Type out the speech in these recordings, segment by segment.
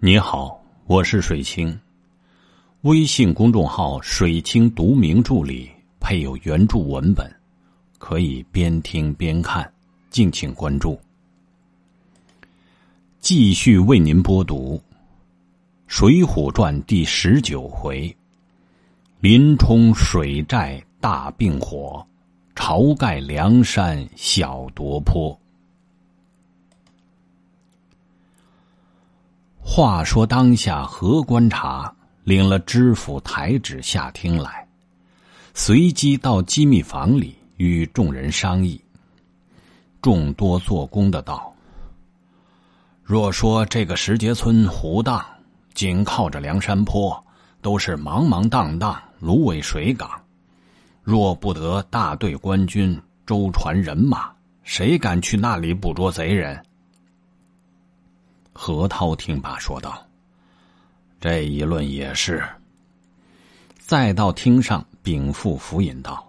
你好，我是水清，微信公众号“水清读名著”里配有原著文本，可以边听边看，敬请关注。继续为您播读《水浒传》第十九回：林冲水寨大并火，晁盖梁山小夺坡。话说当下，何观察领了知府台旨下厅来，随即到机密房里与众人商议。众多做工的道：“若说这个石碣村湖荡，紧靠着梁山坡，都是茫茫荡荡芦苇水港，若不得大队官军、舟船、人马，谁敢去那里捕捉贼人？”何涛听罢，说道：“这一论也是。再到厅上禀赋府尹道，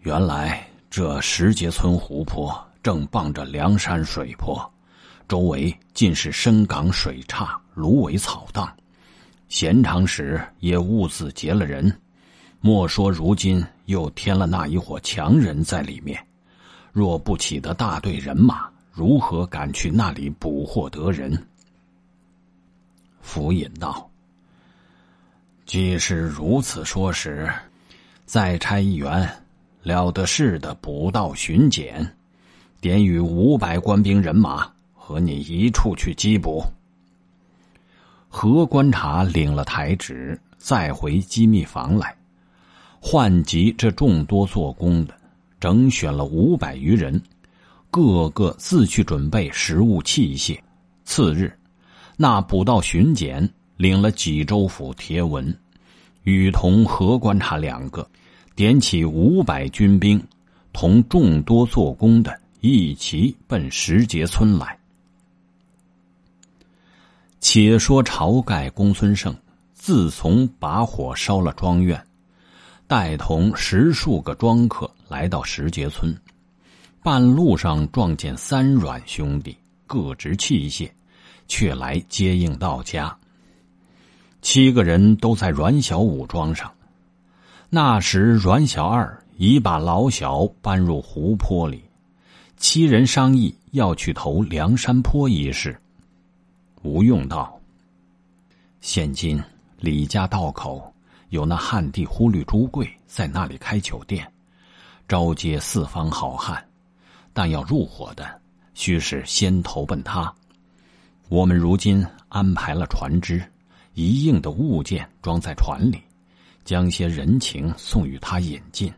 原来这石碣村湖泊正傍着梁山水泊，周围尽是深港水岔、芦苇草荡。闲长时也兀自结了人，莫说如今又添了那一伙强人在里面，若不起的大队人马。”如何敢去那里捕获得人？辅尹道，既是如此说时，再差一员了得事的捕盗巡检，点与五百官兵人马，和你一处去缉捕。何观察领了台旨，再回机密房来，唤集这众多做工的，整选了五百余人。个个自去准备食物器械。次日，那捕到巡检领了济州府贴文，与同何观察两个，点起五百军兵，同众多做工的，一齐奔石碣村来。且说晁盖、公孙胜自从把火烧了庄院，带同十数个庄客来到石碣村。半路上撞见三阮兄弟，各执器械，却来接应到家。七个人都在阮小五庄上。那时阮小二已把老小搬入湖泊里，七人商议要去投梁山坡一事。吴用道：“现今李家道口有那汉地忽律朱贵在那里开酒店，招接四方好汉。”但要入伙的，须是先投奔他。我们如今安排了船只，一应的物件装在船里，将些人情送与他引进。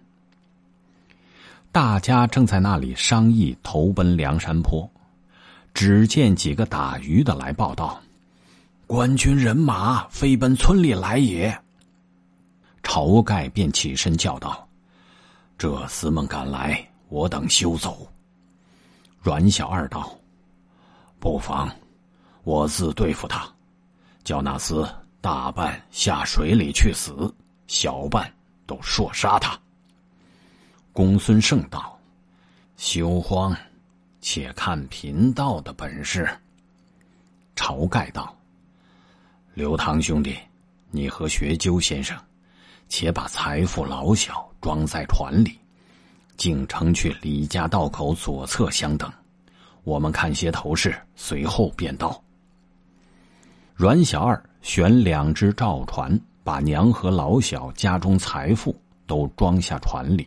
大家正在那里商议投奔梁山坡，只见几个打鱼的来报道：“官军人马飞奔村里来也。”晁盖便起身叫道：“这厮们赶来，我等休走。”阮小二道：“不妨，我自对付他，叫那厮大半下水里去死，小半都搠杀他。”公孙胜道：“休慌，且看贫道的本事。”晁盖道：“刘唐兄弟，你和学究先生，且把财富老小装在船里。”进城去李家道口左侧相等，我们看些头事，随后便到。阮小二选两只赵船，把娘和老小家中财富都装下船里。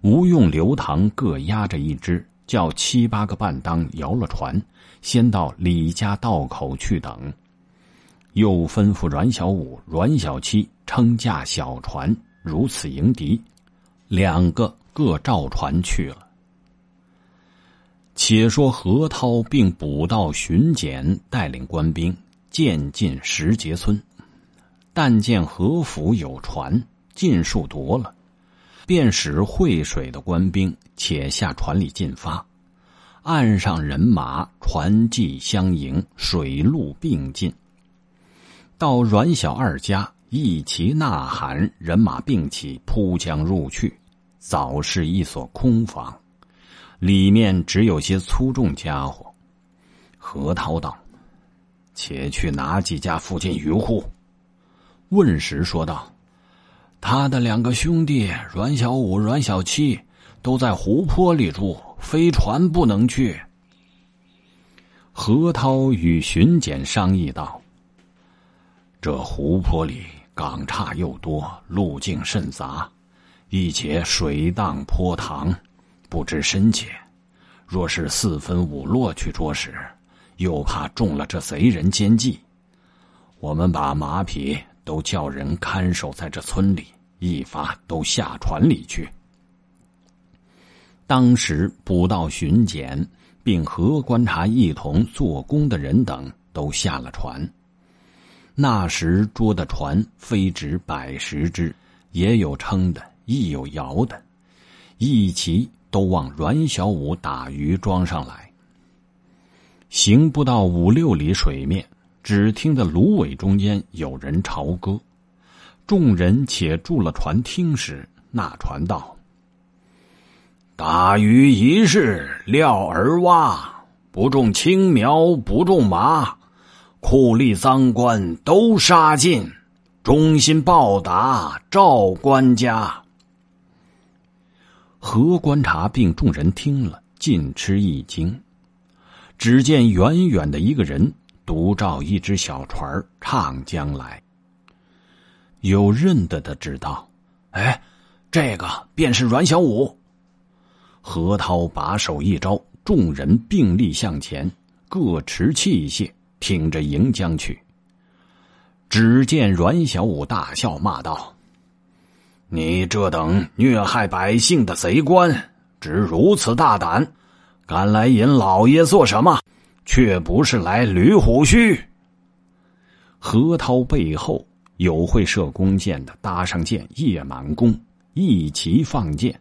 吴用、刘唐各押着一只，叫七八个伴当摇了船，先到李家道口去等。又吩咐阮小五、阮小七撑架小船，如此迎敌。两个。各造船去了。且说何涛并捕到巡检带领官兵渐进石碣村，但见何府有船，尽数夺了，便使会水的官兵且下船里进发，岸上人马船迹相迎，水陆并进，到阮小二家，一齐呐喊，人马并起，扑将入去。早是一所空房，里面只有些粗重家伙。何涛道：“且去拿几家附近渔户。”问时说道：“他的两个兄弟阮小五、阮小七都在湖泊里住，飞船不能去。”何涛与巡检商议道：“这湖泊里港岔又多，路径甚杂。”一且水荡坡塘，不知深浅。若是四分五落去捉时，又怕中了这贼人奸计。我们把马匹都叫人看守在这村里，一发都下船里去。当时捕盗巡检并和观察一同做工的人等都下了船。那时捉的船非止百十只，也有撑的。亦有摇的，一齐都往阮小五打鱼庄上来。行不到五六里水面，只听得芦苇中间有人朝歌，众人且住了船听时，那船道：“打鱼一事料儿挖，不种青苗，不种麻，酷吏赃官都杀尽，忠心报答赵官家。”何观察并众人听了，尽吃一惊。只见远远的一个人独照一只小船，唱将来。有认得的，知道。哎，这个便是阮小五。何涛把手一招，众人并力向前，各持器械，挺着迎将去。只见阮小五大笑骂道。你这等虐害百姓的贼官，只如此大胆，敢来引老爷做什么？却不是来捋虎须。何涛背后有会射弓箭的，搭上箭，夜满弓，一齐放箭。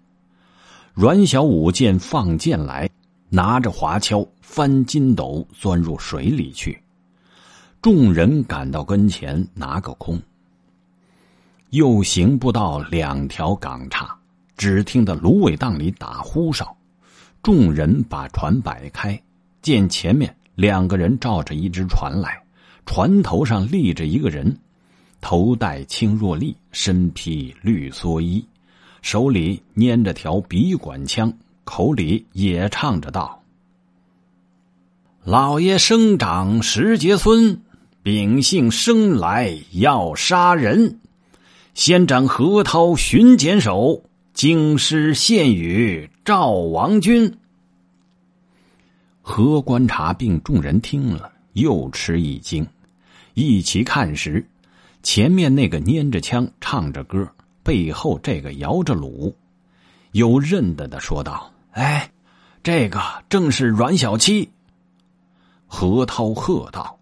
阮小五见放箭来，拿着华锹翻筋斗钻入水里去。众人赶到跟前，拿个空。又行不到两条港岔，只听得芦苇荡里打呼哨，众人把船摆开，见前面两个人照着一只船来，船头上立着一个人，头戴青箬笠，身披绿蓑衣，手里拈着条笔管枪，口里也唱着道：“老爷生长石碣村，秉性生来要杀人。”先斩何涛巡检守京师献与赵王军，何观察并众人听了又吃一惊，一齐看时，前面那个拈着枪唱着歌，背后这个摇着橹，有认得的说道：“哎，这个正是阮小七。”何涛喝道：“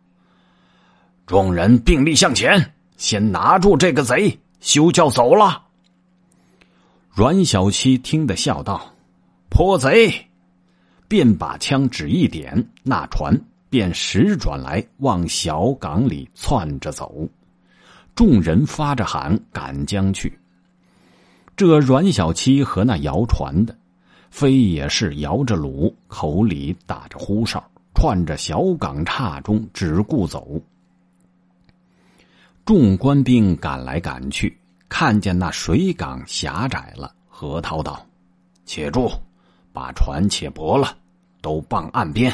众人并力向前，先拿住这个贼！”休叫走了！阮小七听得笑道：“泼贼！”便把枪指一点，那船便十转来，往小港里窜着走。众人发着喊，赶将去。这阮小七和那摇船的，非也是摇着橹，口里打着呼哨，串着小港岔中，只顾走。众官兵赶来赶去，看见那水港狭窄了。何涛道：“且住，把船且泊了，都傍岸边。”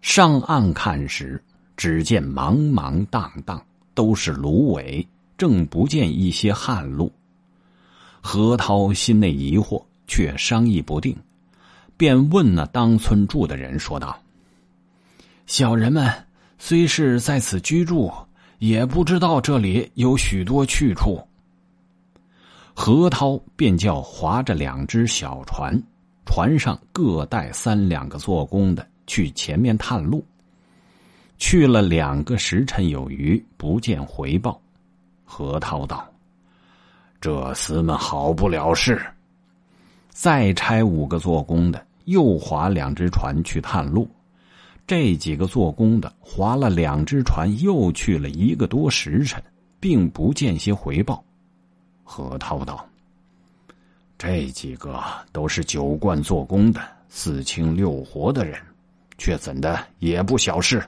上岸看时，只见茫茫荡荡，都是芦苇，正不见一些旱路。何涛心内疑惑，却商议不定，便问那当村住的人说道：“小人们虽是在此居住。”也不知道这里有许多去处，何涛便叫划着两只小船，船上各带三两个做工的去前面探路。去了两个时辰有余，不见回报。何涛道：“这厮们好不了事，再差五个做工的，又划两只船去探路。”这几个做工的划了两只船，又去了一个多时辰，并不见些回报。何涛道：“这几个都是酒罐做工的，四清六活的人，却怎的也不小事？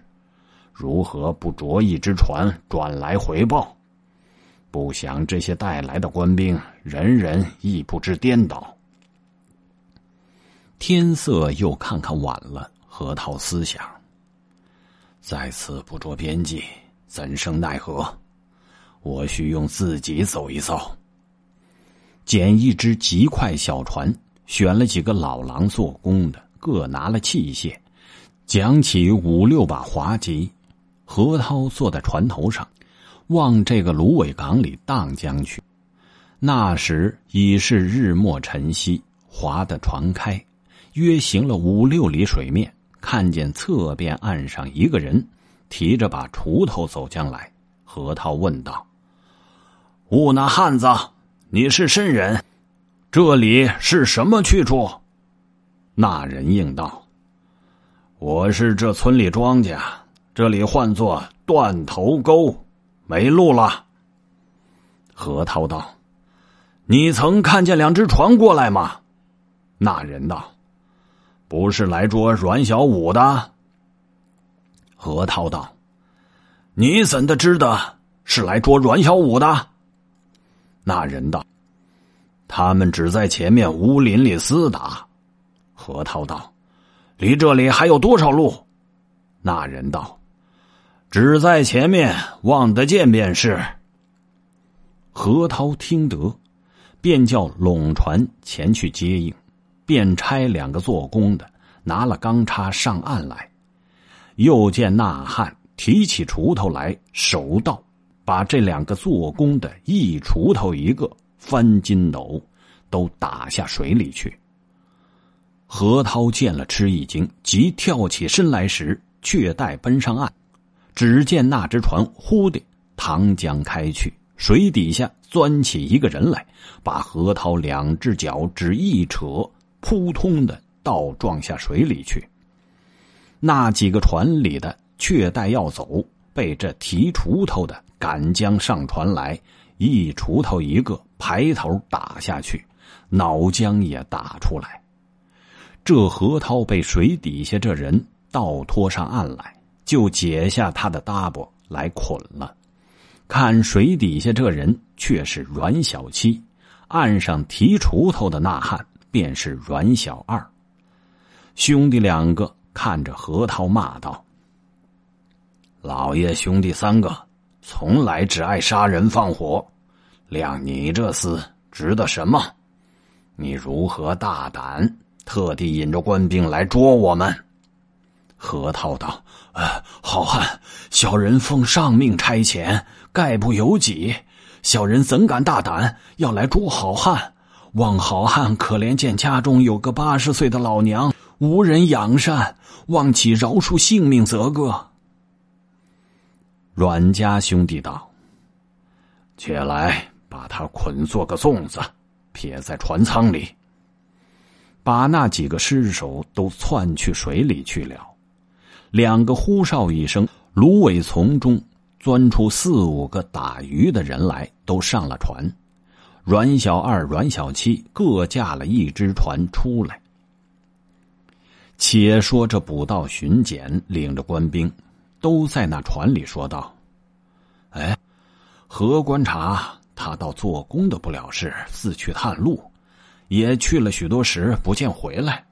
如何不着一只船转来回报？不想这些带来的官兵，人人亦不知颠倒。天色又看看晚了，何涛思想。”在此不着边际，怎生奈何？我需用自己走一遭。捡一只极快小船，选了几个老狼做工的，各拿了器械，讲起五六把滑稽。何涛坐在船头上，望这个芦苇港里荡江去。那时已是日暮晨曦，划的船开，约行了五六里水面。看见侧边岸上一个人提着把锄头走将来，何涛问道：“兀那汉子，你是甚人？这里是什么去处？”那人应道：“我是这村里庄稼，这里唤作断头沟，没路了。”何涛道：“你曾看见两只船过来吗？”那人道。不是来捉阮小五的，何涛道：“你怎的知的是来捉阮小五的？”那人道：“他们只在前面乌林里厮打。”何涛道：“离这里还有多少路？”那人道：“只在前面望得见便是。”何涛听得，便叫拢船前去接应。便差两个做工的拿了钢叉上岸来，又见那汉提起锄头来，手到，把这两个做工的一锄头一个翻筋斗，都打下水里去。何涛见了吃一惊，即跳起身来时，却待奔上岸，只见那只船忽地淌江开去，水底下钻起一个人来，把何涛两只脚只一扯。扑通的倒撞下水里去，那几个船里的却带要走，被这提锄头的赶将上船来，一锄头一个，排头打下去，脑浆也打出来。这何涛被水底下这人倒拖上岸来，就解下他的搭膊来捆了。看水底下这人，却是阮小七，岸上提锄头的呐喊。便是阮小二，兄弟两个看着何涛骂道：“老爷，兄弟三个从来只爱杀人放火，量你这厮值得什么？你如何大胆，特地引着官兵来捉我们？”何涛道：“啊，好汉，小人奉上命差遣，概不由己，小人怎敢大胆要来捉好汉？”望好汉可怜见，家中有个八十岁的老娘，无人养善，望乞饶恕性命，则个。阮家兄弟道：“且来把他捆做个粽子，撇在船舱里。把那几个尸首都窜去水里去了。两个呼哨一声，芦苇丛中钻出四五个打鱼的人来，都上了船。”阮小二、阮小七各驾了一只船出来。且说这捕道巡检领着官兵，都在那船里说道：“哎，何观察他到做工的不了事，自去探路，也去了许多时，不见回来。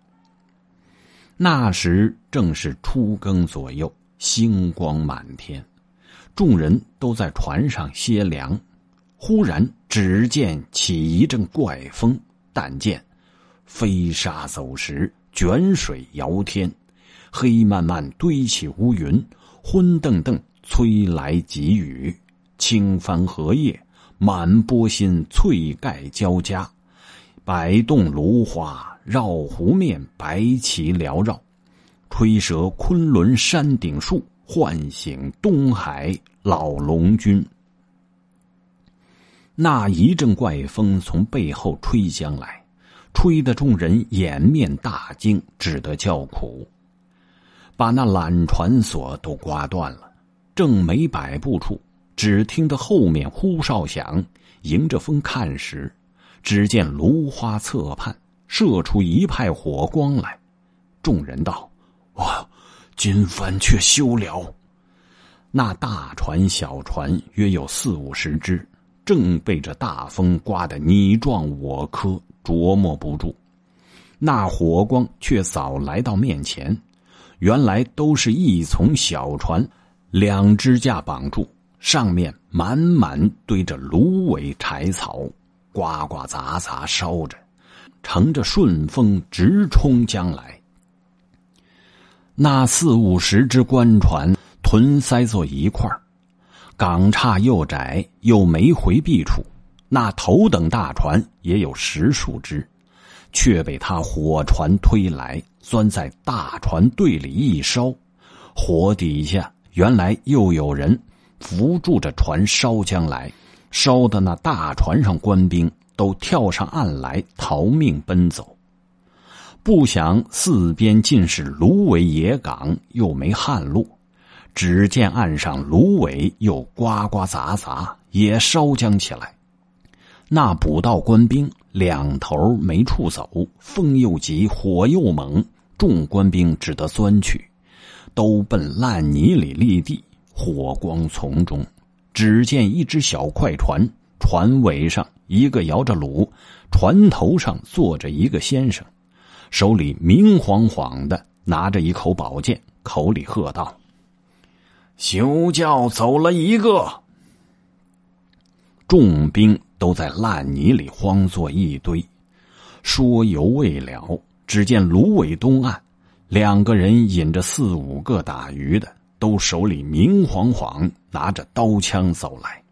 那时正是初更左右，星光满天，众人都在船上歇凉。”忽然，只见起一阵怪风。但见飞沙走石，卷水摇天，黑漫漫堆起乌云，昏瞪瞪催来急雨。轻翻荷叶，满波心翠盖交加；摆动芦花，绕湖面白旗缭绕。吹折昆仑山顶树，唤醒东海老龙君。那一阵怪风从背后吹将来，吹得众人掩面大惊，只得叫苦，把那缆船索都刮断了。正没摆布处，只听得后面呼哨响，迎着风看时，只见芦花侧畔射出一派火光来。众人道：“哇，金帆却休了！”那大船小船约有四五十只。正被这大风刮得你撞我磕，琢磨不住。那火光却早来到面前，原来都是一丛小船，两支架绑住，上面满满堆着芦苇柴草，刮刮杂杂烧着，乘着顺风直冲将来。那四五十只官船屯塞作一块儿。港岔又窄又没回避处，那头等大船也有十数只，却被他火船推来，钻在大船队里一烧。火底下原来又有人扶住着船烧将来，烧的那大船上官兵都跳上岸来逃命奔走。不想四边尽是芦苇野港，又没旱路。只见岸上芦苇又呱呱杂杂，也烧将起来。那捕盗官兵两头没处走，风又急，火又猛，众官兵只得钻去，都奔烂泥里立地。火光丛中，只见一只小快船，船尾上一个摇着橹，船头上坐着一个先生，手里明晃晃的拿着一口宝剑，口里喝道。休教走了一个，重兵都在烂泥里慌作一堆，说犹未了，只见芦苇东岸两个人引着四五个打鱼的，都手里明晃晃拿着刀枪走来。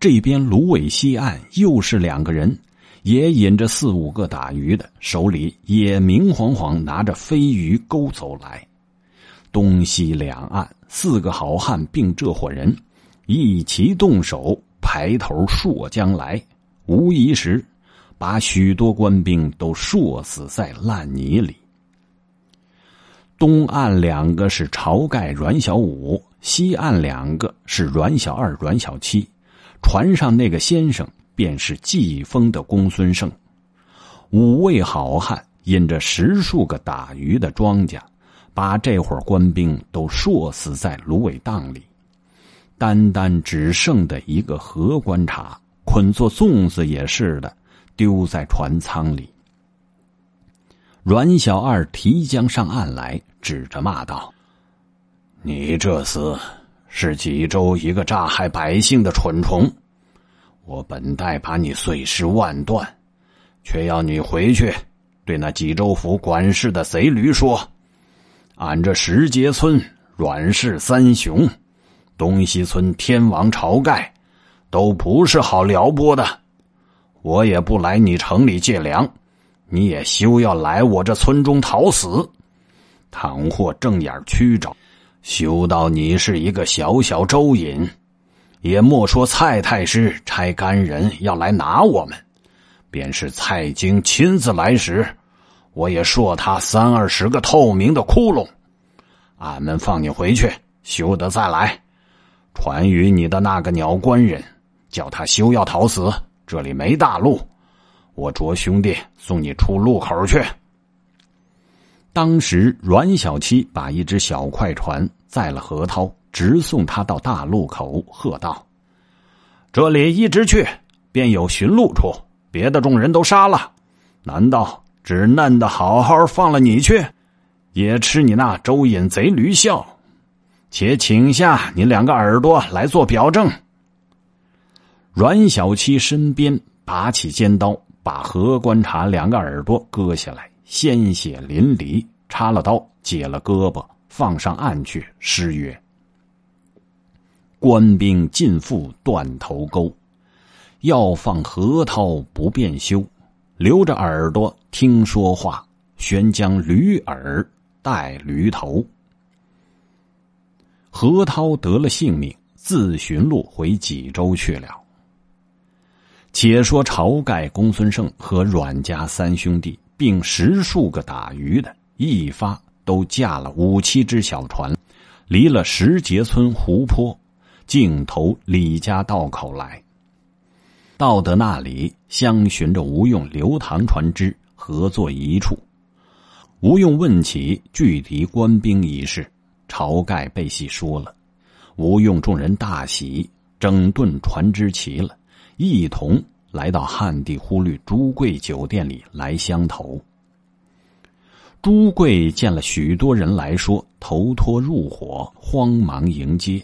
这边芦苇西岸又是两个人，也引着四五个打鱼的，手里也明晃晃拿着飞鱼钩走来。东西两岸四个好汉并这伙人，一齐动手，排头朔将来，无疑时，把许多官兵都朔死在烂泥里。东岸两个是晁盖、阮小五，西岸两个是阮小二、阮小七，船上那个先生便是济风的公孙胜。五位好汉引着十数个打鱼的庄稼，把这伙官兵都硕死在芦苇荡里，单单只剩的一个荷观察，捆做粽子也是的，丢在船舱里。阮小二提浆上岸来，指着骂道：“你这厮是济州一个诈害百姓的蠢虫！我本待把你碎尸万段，却要你回去对那济州府管事的贼驴说。”俺这石碣村阮氏三雄，东西村天王晁盖，都不是好撩拨的。我也不来你城里借粮，你也休要来我这村中讨死。倘或正眼曲找，休道你是一个小小周隐，也莫说蔡太师差干人要来拿我们，便是蔡京亲自来时。我也说他三二十个透明的窟窿，俺们放你回去，休得再来。传与你的那个鸟官人，叫他休要逃死，这里没大路，我卓兄弟送你出路口去。当时阮小七把一只小快船载了何涛，直送他到大路口，喝道：“这里一直去，便有寻路处。别的众人都杀了，难道？”只嫩的好好放了你去，也吃你那周引贼驴笑。且请下你两个耳朵来做表证。阮小七身边拔起尖刀，把何观察两个耳朵割下来，鲜血淋漓，插了刀，解了胳膊，放上岸去。诗曰：“官兵尽赴断头沟，要放何涛不便修，留着耳朵。”听说话，旋将驴耳带驴头。何涛得了性命，自寻路回济州去了。且说晁盖、公孙胜和阮家三兄弟，并十数个打鱼的，一发都架了五七只小船，离了石碣村湖泊，径投李家道口来。到的那里，相寻着吴用、刘唐船只。合作一处，吴用问起具体官兵一事，晁盖被细说了。吴用众人大喜，整顿船只齐了，一同来到汉地忽律朱贵酒店里来相投。朱贵见了许多人来说头脱入伙，慌忙迎接。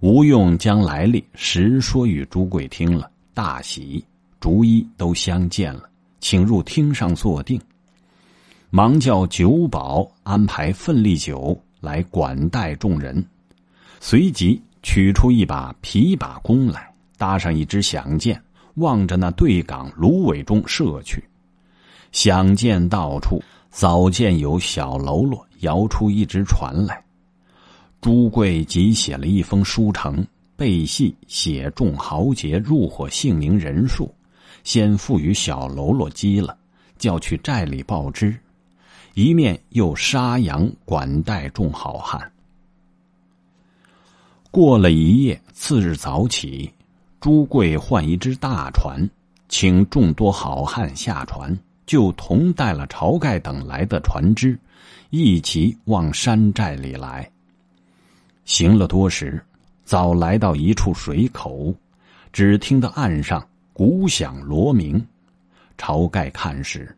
吴用将来历实说与朱贵听了，大喜，逐一都相见了。请入厅上坐定，忙叫酒保安排奋力酒来管待众人。随即取出一把琵琶弓来，搭上一支响箭，望着那对港芦苇中射去。响箭到处，早见有小喽啰摇出一只船来。朱贵即写了一封书呈，备细写众豪杰入伙姓名人数。先付与小喽啰鸡了，叫去寨里报知，一面又杀羊管待众好汉。过了一夜，次日早起，朱贵换一只大船，请众多好汉下船，就同带了晁盖等来的船只，一起往山寨里来。行了多时，早来到一处水口，只听得岸上。鼓响锣鸣，晁盖看时，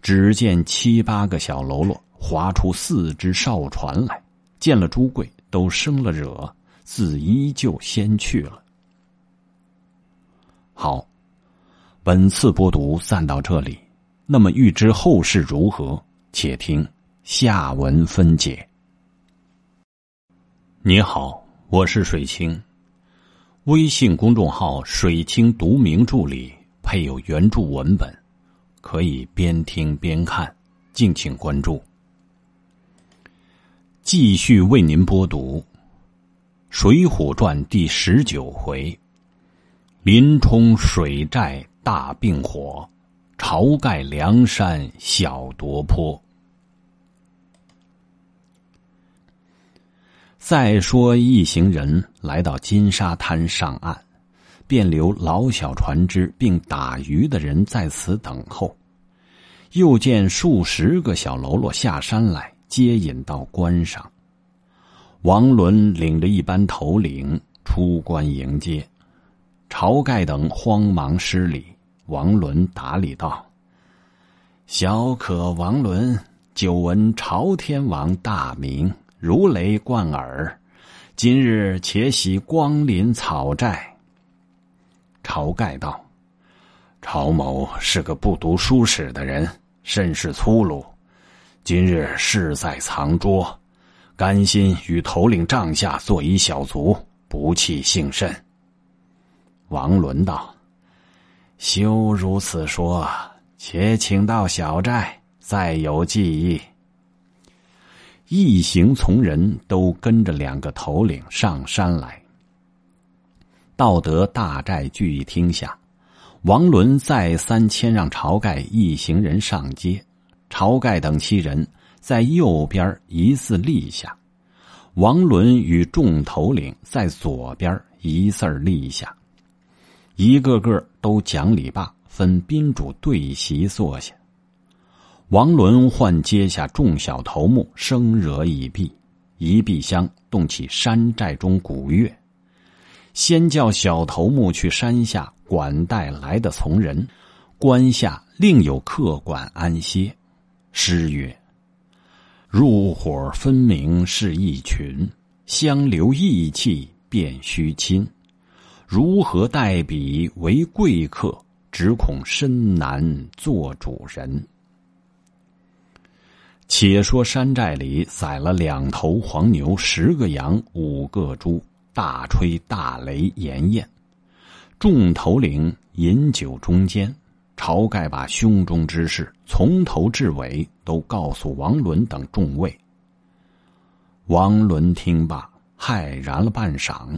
只见七八个小喽啰划出四只哨船来，见了朱贵，都生了惹，自依旧先去了。好，本次播读散到这里，那么欲知后事如何，且听下文分解。你好，我是水清。微信公众号“水清读名著”里配有原著文本，可以边听边看，敬请关注。继续为您播读《水浒传》第十九回：林冲水寨大并火，晁盖梁山小夺坡。再说一行人来到金沙滩上岸，便留老小船只并打鱼的人在此等候。又见数十个小喽啰下山来接引到关上，王伦领着一班头领出关迎接，晁盖等慌忙施礼。王伦打礼道：“小可王伦，久闻朝天王大名。”如雷贯耳，今日且喜光临草寨。晁盖道：“晁某是个不读书史的人，甚是粗鲁。今日事在藏拙，甘心与头领帐下做一小卒，不弃姓甚。”王伦道：“休如此说，且请到小寨，再有记忆。”一行从人都跟着两个头领上山来，道德大寨聚义厅下，王伦再三谦让，晁盖一行人上街，晁盖等七人在右边一字立下，王伦与众头领在左边一字立下，一个个都讲礼罢，分宾主对席坐下。王伦唤阶下众小头目，声惹已毕，一毕香动起山寨中鼓乐，先叫小头目去山下管带来的从人，关下另有客管安歇。诗曰：“入伙分明是一群，相留义气便须亲，如何待彼为贵客？只恐身难做主人。”且说山寨里宰了两头黄牛，十个羊，五个猪，大吹大擂筵宴。众头领饮酒中间，晁盖把胸中之事从头至尾都告诉王伦等众位。王伦听罢，骇然了半晌，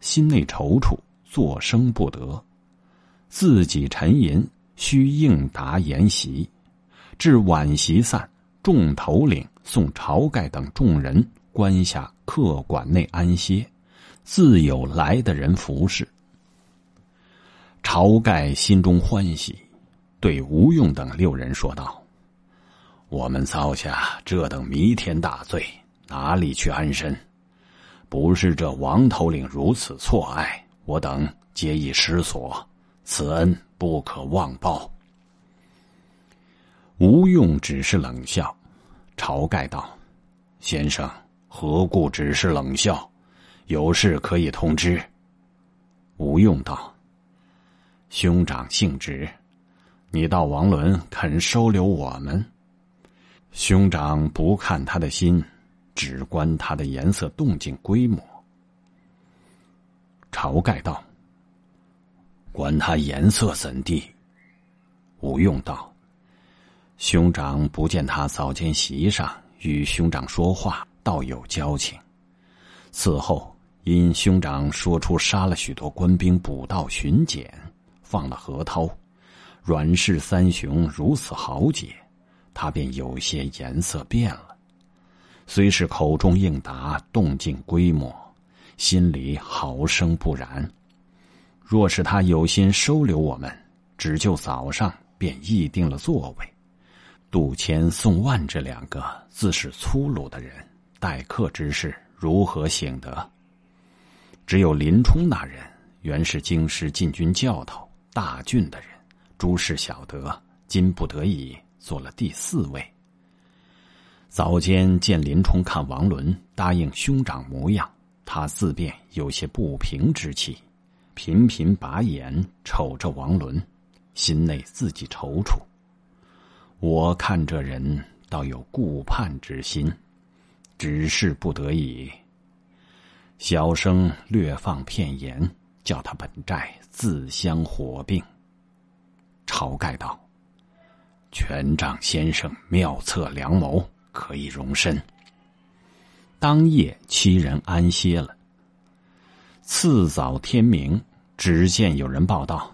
心内踌躇，作声不得，自己沉吟，须应答筵席，至晚席散。众头领送晁盖等众人关下客馆内安歇，自有来的人服侍。晁盖心中欢喜，对吴用等六人说道：“我们遭下这等弥天大罪，哪里去安身？不是这王头领如此错爱我等，皆已失所，此恩不可忘报。”吴用只是冷笑，晁盖道：“先生何故只是冷笑？有事可以通知。”吴用道：“兄长姓直，你到王伦肯收留我们？兄长不看他的心，只观他的颜色、动静、规模。”晁盖道：“管他颜色怎地？”吴用道。兄长不见他早间席上与兄长说话，倒有交情。此后因兄长说出杀了许多官兵、捕盗、巡检、放了何涛、阮氏三雄如此豪杰，他便有些颜色变了。虽是口中应答，动静规模，心里毫生不然。若是他有心收留我们，只就早上便议定了座位。杜迁、宋万这两个自是粗鲁的人，待客之事如何省得？只有林冲那人，原是京师禁军教头大俊的人，诸事晓得。今不得已做了第四位。早间见林冲看王伦，答应兄长模样，他自便有些不平之气，频频把眼瞅着王伦，心内自己踌躇。我看这人倒有顾盼之心，只是不得已。小生略放片言，叫他本寨自相火并。晁盖道：“权杖先生妙策良谋，可以容身。”当夜七人安歇了。次早天明，只见有人报道：“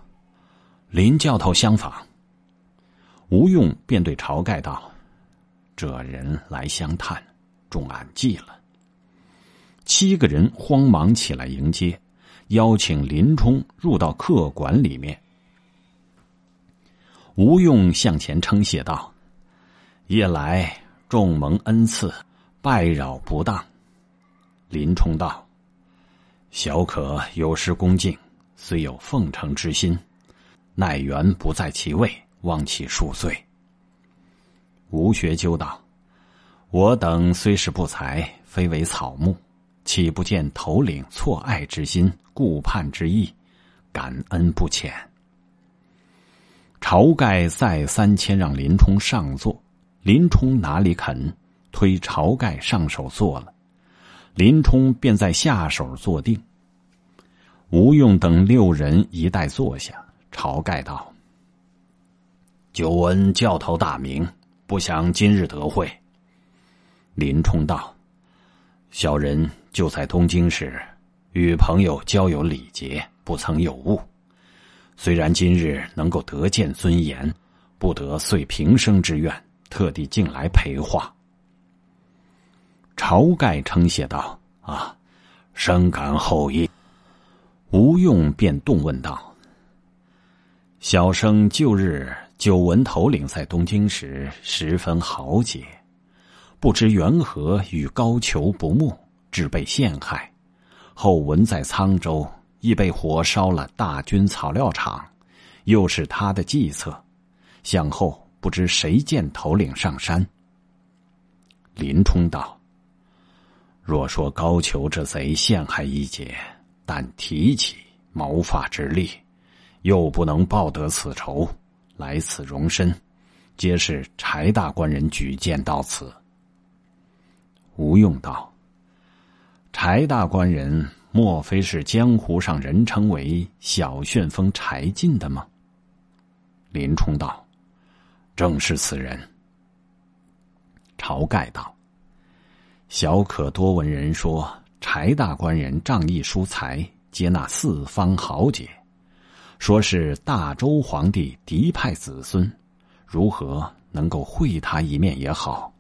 林教头相访。”吴用便对晁盖道：“这人来相探，中暗计了。”七个人慌忙起来迎接，邀请林冲入到客馆里面。吴用向前称谢道：“夜来众蒙恩赐，拜扰不当。”林冲道：“小可有失恭敬，虽有奉承之心，奈缘不在其位。”望其恕罪。吴学究道：“我等虽是不才，非为草木，岂不见头领错爱之心，顾盼之意，感恩不浅。”晁盖再三谦让，林冲上座。林冲哪里肯，推晁盖上手坐了。林冲便在下手坐定。吴用等六人一带坐下，晁盖道。久闻教头大名，不想今日得会。林冲道：“小人就在东京时，与朋友交友礼节不曾有误。虽然今日能够得见尊严，不得遂平生之愿，特地进来陪话。”晁盖称谢道：“啊，深感厚意。”吴用便动问道：“小生旧日……”久闻头领在东京时十分豪杰，不知缘何与高俅不睦，只被陷害。后闻在沧州亦被火烧了大军草料场，又是他的计策。向后不知谁见头领上山。林冲道：“若说高俅这贼陷害一劫，但提起谋发之力，又不能报得此仇。”来此容身，皆是柴大官人举荐到此。吴用道：“柴大官人，莫非是江湖上人称为小旋风柴进的吗？”林冲道：“正是此人。”晁盖道：“小可多闻人说，柴大官人仗义疏财，接纳四方豪杰。”说是大周皇帝嫡派子孙，如何能够会他一面也好。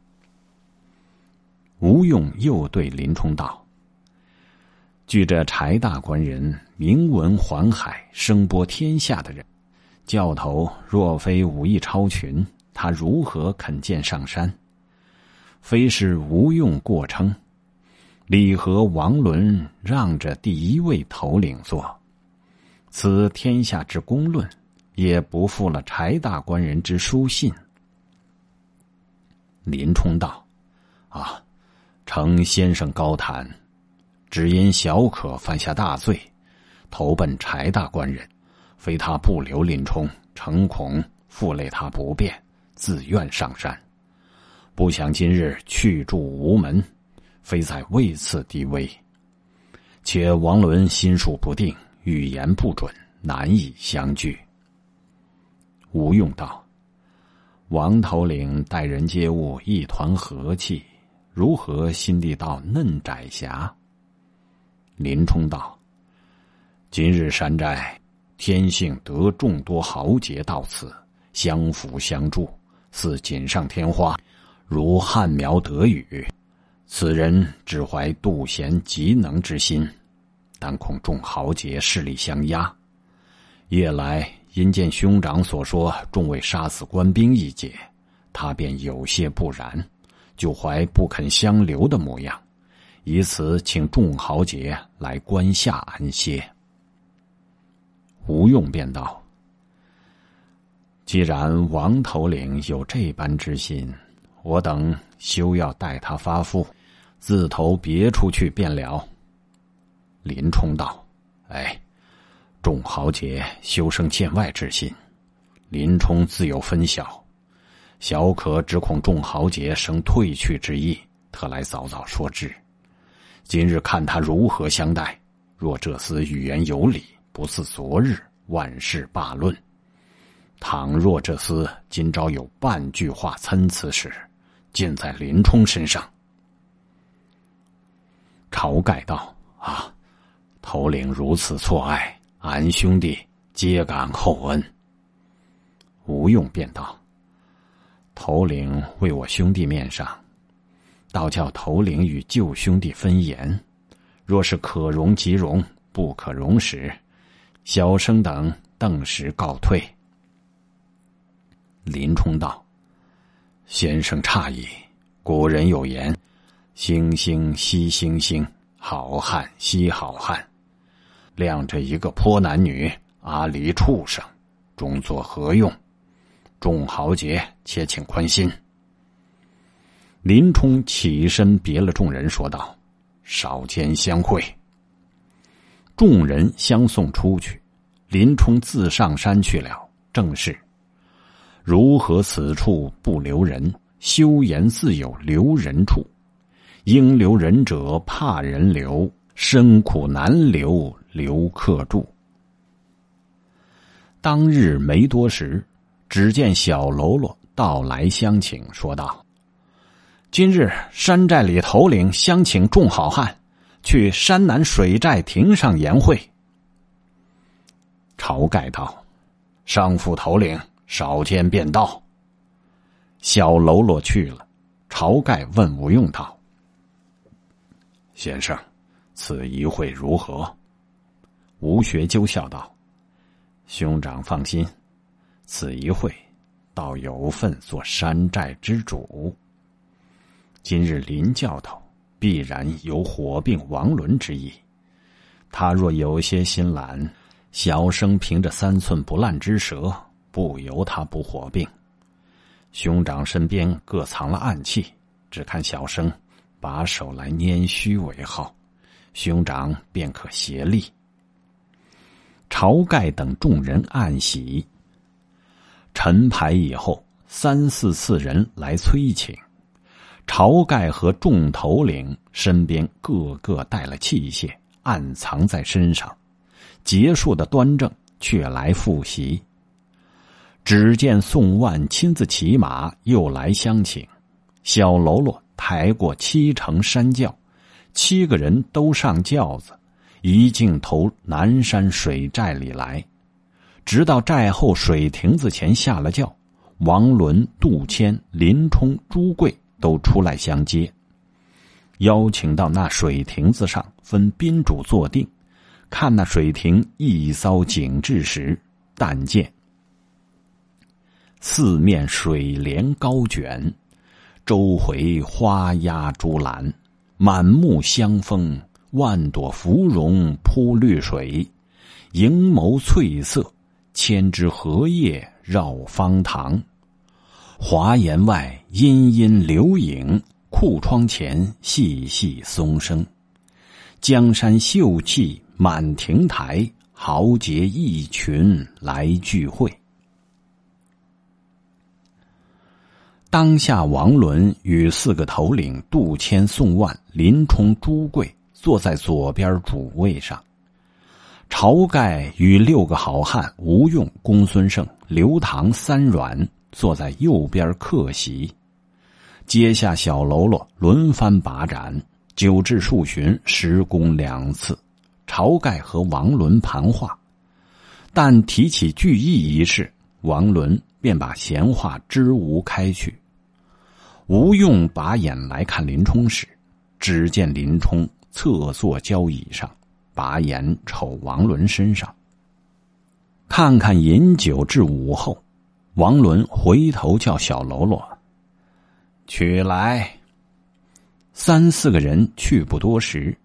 吴用又对林冲道：“据着柴大官人名闻环海、声播天下的人，教头若非武艺超群，他如何肯见上山？非是吴用过称，李和、王伦让着第一位头领坐。”此天下之公论，也不负了柴大官人之书信。林冲道：“啊，承先生高谈，只因小可犯下大罪，投奔柴大官人，非他不留林冲，诚恐负累他不便，自愿上山。不想今日去住无门，非在位次低微，且王伦心术不定。”语言不准，难以相聚。吴用道：“王头领待人接物一团和气，如何心地道嫩窄狭？”林冲道：“今日山寨天性得众多豪杰到此，相扶相助，似锦上添花，如旱苗得雨。此人只怀妒贤嫉能之心。”但恐众豪杰势力相压，夜来因见兄长所说众位杀死官兵一节，他便有些不然，就怀不肯相留的模样，以此请众豪杰来关下安歇。吴用便道：“既然王头领有这般之心，我等休要待他发付，自投别处去便了。”林冲道：“哎，众豪杰修生见外之心，林冲自有分晓。小可只恐众豪杰生退去之意，特来早早说之。今日看他如何相待。若这厮语言有理，不似昨日，万事罢论。倘若这厮今朝有半句话参差时，尽在林冲身上。”晁盖道：“啊。”头领如此错爱，俺兄弟皆感厚恩。吴用便道：“头领为我兄弟面上，倒叫头领与旧兄弟分言，若是可容即容，不可容时，小生等顿时告退。”林冲道：“先生诧异，古人有言：‘星星惜星星，好汉惜好汉。’”晾着一个泼男女，阿狸畜生，终作何用？众豪杰且请宽心。林冲起身别了众人，说道：“少间相会。”众人相送出去，林冲自上山去了。正是如何？此处不留人，修言自有留人处。应留人者怕人留，生苦难留。刘克柱。当日没多时，只见小喽啰到来相请，说道：“今日山寨里头领相请众好汉，去山南水寨亭上言会。”晁盖道：“上副头领少间便到。”小喽啰去了。晁盖问吴用道：“先生，此一会如何？”吴学究笑道：“兄长放心，此一会，倒有份做山寨之主。今日林教头必然有火并王伦之意，他若有些心懒，小生凭着三寸不烂之舌，不由他不火并。兄长身边各藏了暗器，只看小生把手来拈须为号，兄长便可协力。”晁盖等众人暗喜。陈牌以后，三四次人来催请，晁盖和众头领身边个个带了器械，暗藏在身上，结束的端正，却来复习。只见宋万亲自骑马又来相请，小喽啰抬过七乘山轿，七个人都上轿子。一径投南山水寨里来，直到寨后水亭子前下了轿，王伦、杜迁、林冲、朱贵都出来相接，邀请到那水亭子上分宾主坐定，看那水亭一遭景致时，但见四面水帘高卷，周回花压珠栏，满目香风。万朵芙蓉铺绿水，盈眸翠色；千枝荷叶绕芳堂。华檐外阴阴流影，库窗前细细松声。江山秀气满亭台，豪杰一群来聚会。当下，王伦与四个头领杜迁、宋万、林冲、朱贵。坐在左边主位上，晁盖与六个好汉吴用、公孙胜、刘唐、三阮坐在右边客席，阶下小喽啰轮番把盏，酒至数巡，十公两次。晁盖和王伦谈话，但提起聚义一事，王伦便把闲话支吾开去。吴用把眼来看林冲时，只见林冲。侧坐交椅上，把眼瞅王伦身上，看看饮酒至午后，王伦回头叫小喽啰取来，三四个人去不多时，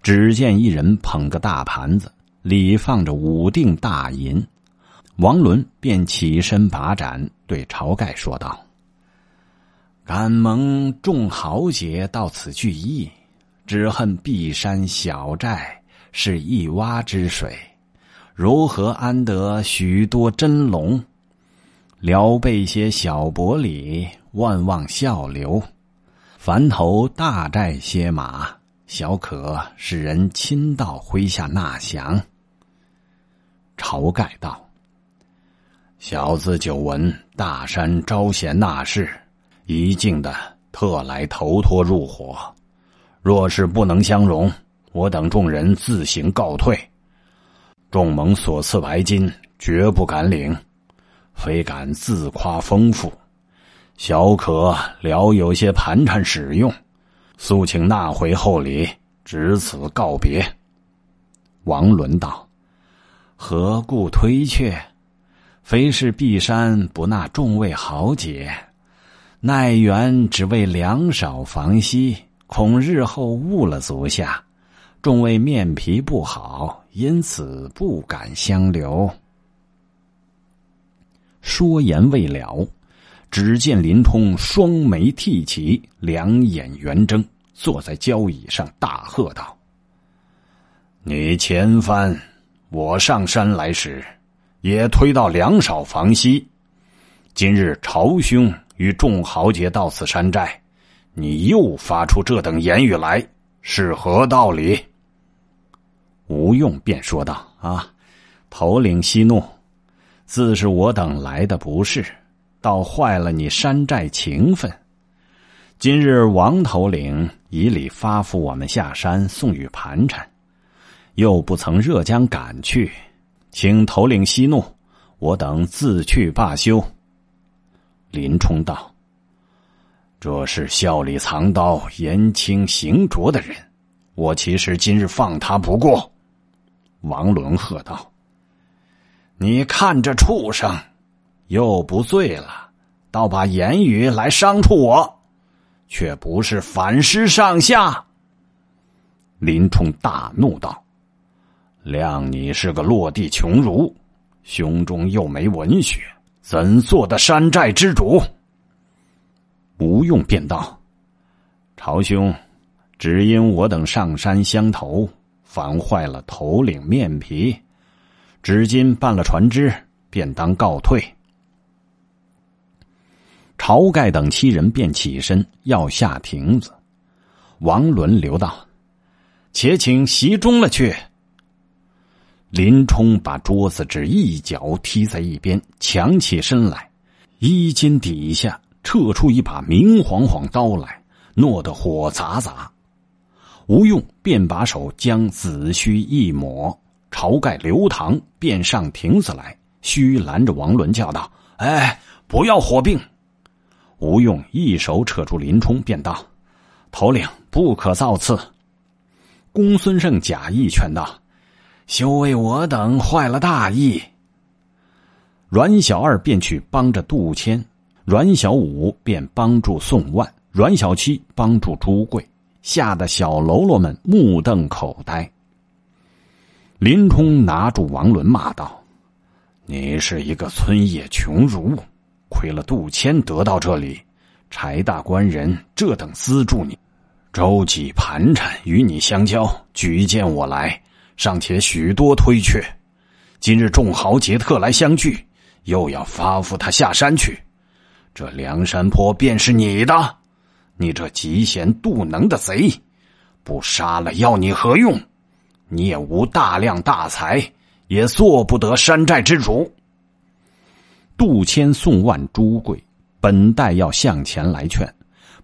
只见一人捧个大盘子，里放着五锭大银，王伦便起身把盏，对晁盖说道：“敢蒙众豪杰到此聚义。”只恨碧山小寨是一洼之水，如何安得许多真龙？聊备些小薄礼，万望笑留。凡头大寨歇马，小可使人亲到麾下纳降。晁盖道：“小子久闻大山招贤纳士，一静的特来投托入伙。”若是不能相容，我等众人自行告退。众盟所赐白金，绝不敢领，非敢自夸丰富，小可聊有些盘缠使用，速请纳回厚礼。只此告别。王伦道：“何故推却？非是璧山不纳众位豪杰，奈缘只为粮少房稀。”恐日后误了足下，众位面皮不好，因此不敢相留。说言未了，只见林冲双眉剃起，两眼圆睁，坐在交椅上，大喝道：“你前番我上山来时，也推到梁少房西。今日朝兄与众豪杰到此山寨。”你又发出这等言语来，是何道理？吴用便说道：“啊，头领息怒，自是我等来的不是，倒坏了你山寨情分。今日王头领以礼发付我们下山送与盘缠，又不曾热将赶去，请头领息怒，我等自去罢休。”林冲道。这是笑里藏刀、言轻行拙的人，我其实今日放他不过。”王伦喝道：“你看这畜生，又不醉了，倒把言语来伤处我，却不是反师上下。”林冲大怒道：“谅你是个落地穷儒，胸中又没文学，怎做的山寨之主？”吴用便道：“朝兄，只因我等上山相投，烦坏了头领面皮。只今办了船只，便当告退。”晁盖等七人便起身要下亭子，王伦留道：“且请席中了去。”林冲把桌子只一脚踢在一边，强起身来，衣襟底下。撤出一把明晃晃刀来，弄得火杂杂，吴用便把手将紫须一抹，晁盖、刘唐便上亭子来，须拦着王伦叫道：“哎，不要火并！”吴用一手扯住林冲，便道：“头领不可造次。”公孙胜假意劝道：“休为我等坏了大义。”阮小二便去帮着杜迁。阮小五便帮助宋万，阮小七帮助朱贵，吓得小喽啰们目瞪口呆。林冲拿住王伦，骂道：“你是一个村野穷儒，亏了杜迁得到这里，柴大官人这等资助你，周济盘缠与你相交，举荐我来，尚且许多推却。今日众豪杰特来相聚，又要发付他下山去。”这梁山坡便是你的，你这嫉贤妒能的贼，不杀了要你何用？你也无大量大才，也做不得山寨之主。杜迁、宋万、朱贵本待要向前来劝，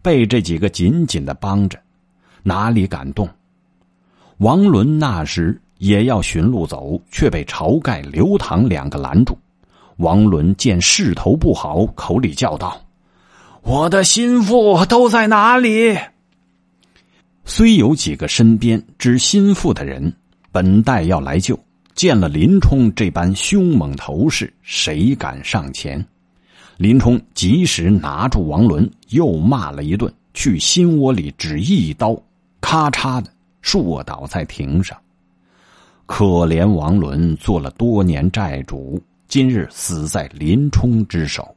被这几个紧紧的帮着，哪里敢动？王伦那时也要寻路走，却被晁盖、刘唐两个拦住。王伦见势头不好，口里叫道：“我的心腹都在哪里？”虽有几个身边知心腹的人，本待要来救，见了林冲这般凶猛头势，谁敢上前？林冲及时拿住王伦，又骂了一顿，去心窝里只一刀，咔嚓的，卧倒在亭上。可怜王伦做了多年债主。今日死在林冲之手，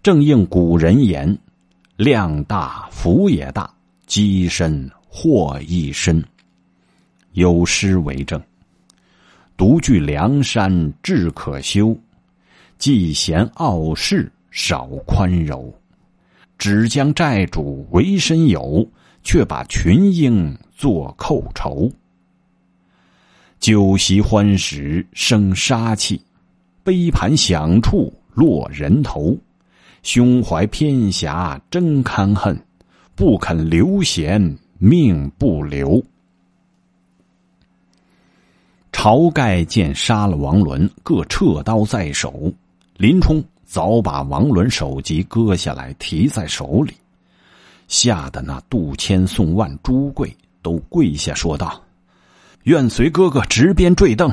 正应古人言：“量大福也大，积身祸一身。”有诗为证：“独具梁山志可修，既嫌傲世少宽容，只将寨主为身友，却把群英作寇仇。酒席欢时生杀气。”杯盘响处落人头，胸怀偏狭真堪恨，不肯留贤命不留。晁盖见杀了王伦，各撤刀在手。林冲早把王伦首级割下来，提在手里。吓得那杜迁、宋万、朱贵都跪下说道：“愿随哥哥直鞭坠镫。”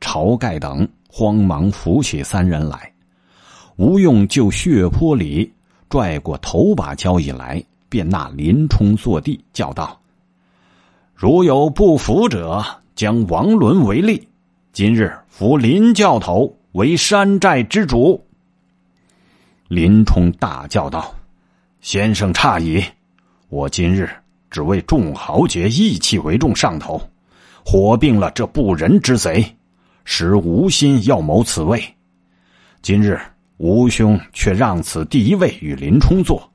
晁盖等。慌忙扶起三人来，吴用就血泊里拽过头把交椅来，便纳林冲坐地，叫道：“如有不服者，将王伦为例。今日扶林教头为山寨之主。”林冲大叫道：“先生差矣！我今日只为众豪杰义气为重上头，活并了这不仁之贼。”实无心要谋此位，今日吴兄却让此第一位与林冲坐，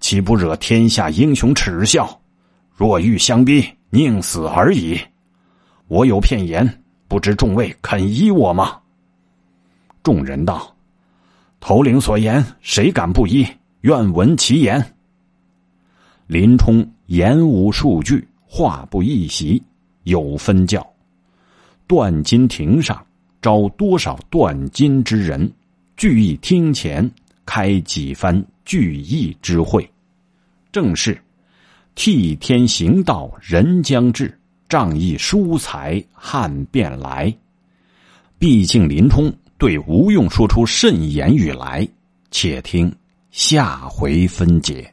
岂不惹天下英雄耻笑？若欲相逼，宁死而已。我有片言，不知众位肯依我吗？众人道：“头领所言，谁敢不依？愿闻其言。”林冲言无数句，话不一席，有分教。断金亭上招多少断金之人，聚义厅前开几番聚义之会。正是替天行道人将至，仗义疏财汉便来。毕竟林冲对吴用说出甚言语来？且听下回分解。